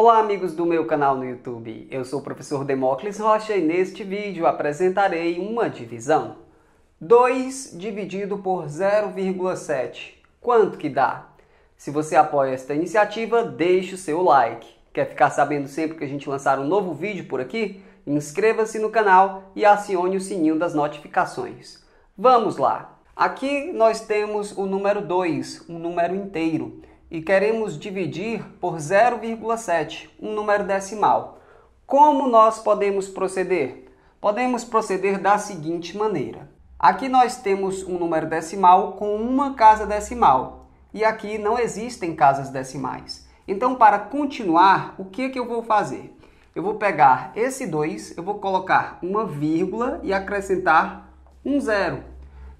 Olá, amigos do meu canal no YouTube. Eu sou o professor Demócles Rocha e neste vídeo apresentarei uma divisão. 2 dividido por 0,7. Quanto que dá? Se você apoia esta iniciativa, deixe o seu like. Quer ficar sabendo sempre que a gente lançar um novo vídeo por aqui? Inscreva-se no canal e acione o sininho das notificações. Vamos lá! Aqui nós temos o número 2, um número inteiro e queremos dividir por 0,7, um número decimal. Como nós podemos proceder? Podemos proceder da seguinte maneira. Aqui nós temos um número decimal com uma casa decimal, e aqui não existem casas decimais. Então, para continuar, o que, que eu vou fazer? Eu vou pegar esse 2, eu vou colocar uma vírgula e acrescentar um zero.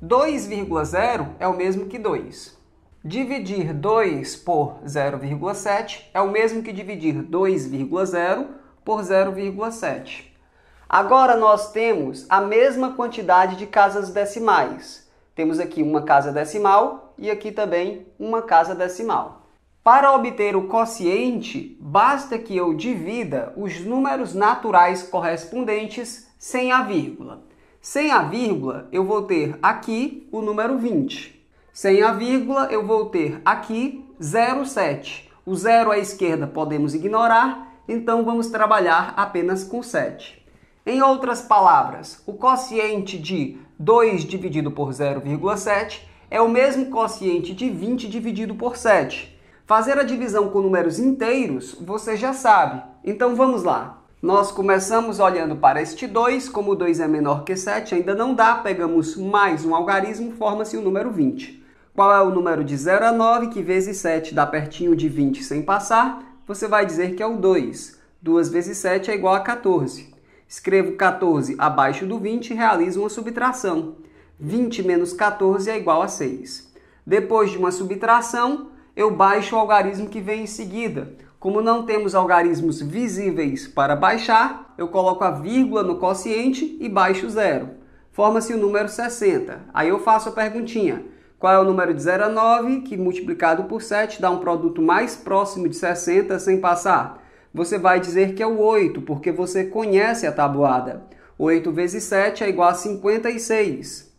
2,0 é o mesmo que 2. Dividir 2 por 0,7 é o mesmo que dividir 2,0 por 0,7. Agora nós temos a mesma quantidade de casas decimais. Temos aqui uma casa decimal e aqui também uma casa decimal. Para obter o quociente, basta que eu divida os números naturais correspondentes sem a vírgula. Sem a vírgula, eu vou ter aqui o número 20 sem a vírgula, eu vou ter aqui 0,7. O zero à esquerda podemos ignorar, então vamos trabalhar apenas com 7. Em outras palavras, o quociente de 2 dividido por 0,7 é o mesmo quociente de 20 dividido por 7. Fazer a divisão com números inteiros, você já sabe. Então vamos lá. Nós começamos olhando para este 2, como 2 é menor que 7, ainda não dá, pegamos mais um algarismo, forma-se o número 20. Qual é o número de 0 a 9, que vezes 7 dá pertinho de 20 sem passar? Você vai dizer que é o 2. 2 vezes 7 é igual a 14. Escrevo 14 abaixo do 20 e realizo uma subtração. 20 menos 14 é igual a 6. Depois de uma subtração, eu baixo o algarismo que vem em seguida. Como não temos algarismos visíveis para baixar, eu coloco a vírgula no quociente e baixo zero. Forma-se o número 60. Aí eu faço a perguntinha qual é o número de 0 a 9, que multiplicado por 7 dá um produto mais próximo de 60 sem passar? Você vai dizer que é o 8, porque você conhece a tabuada. 8 vezes 7 é igual a 56.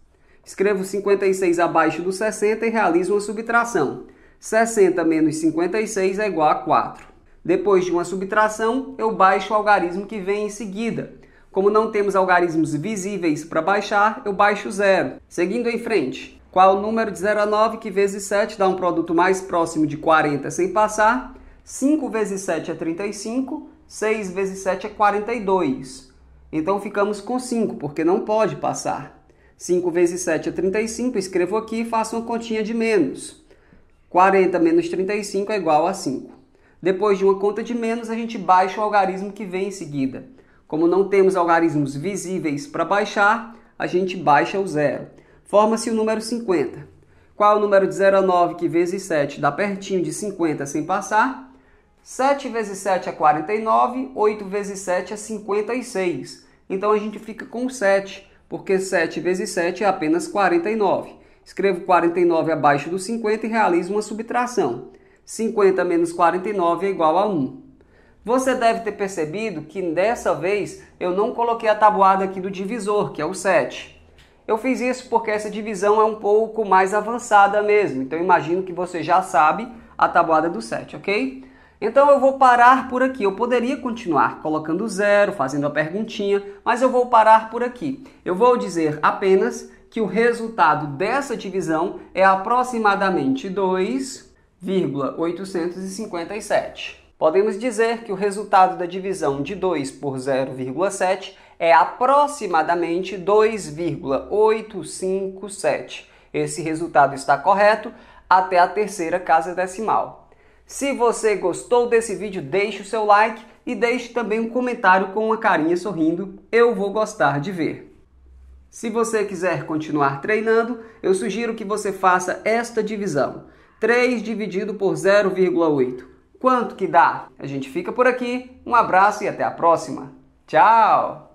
Escrevo 56 abaixo do 60 e realizo uma subtração. 60 menos 56 é igual a 4. Depois de uma subtração, eu baixo o algarismo que vem em seguida. Como não temos algarismos visíveis para baixar, eu baixo zero. Seguindo em frente, qual o número de 0 a 9 que vezes 7 dá um produto mais próximo de 40 sem passar? 5 vezes 7 é 35, 6 vezes 7 é 42. Então ficamos com 5, porque não pode passar. 5 vezes 7 é 35, escrevo aqui e faço uma continha de menos. 40 menos 35 é igual a 5. Depois de uma conta de menos, a gente baixa o algarismo que vem em seguida. Como não temos algarismos visíveis para baixar, a gente baixa o zero. Forma-se o número 50. Qual é o número de 0 a 9 que vezes 7 dá pertinho de 50 sem passar? 7 vezes 7 é 49, 8 vezes 7 é 56. Então a gente fica com 7, porque 7 vezes 7 é apenas 49. Escrevo 49 abaixo do 50 e realizo uma subtração. 50 menos 49 é igual a 1. Você deve ter percebido que dessa vez eu não coloquei a tabuada aqui do divisor, que é o 7. Eu fiz isso porque essa divisão é um pouco mais avançada mesmo, então imagino que você já sabe a tabuada do 7, ok? Então eu vou parar por aqui. Eu poderia continuar colocando zero, fazendo a perguntinha, mas eu vou parar por aqui. Eu vou dizer apenas que o resultado dessa divisão é aproximadamente 2,857. Podemos dizer que o resultado da divisão de 2 por 0,7 é aproximadamente 2,857. Esse resultado está correto até a terceira casa decimal. Se você gostou desse vídeo, deixe o seu like e deixe também um comentário com uma carinha sorrindo, eu vou gostar de ver. Se você quiser continuar treinando, eu sugiro que você faça esta divisão. 3 dividido por 0,8. Quanto que dá? A gente fica por aqui, um abraço e até a próxima. Tchau!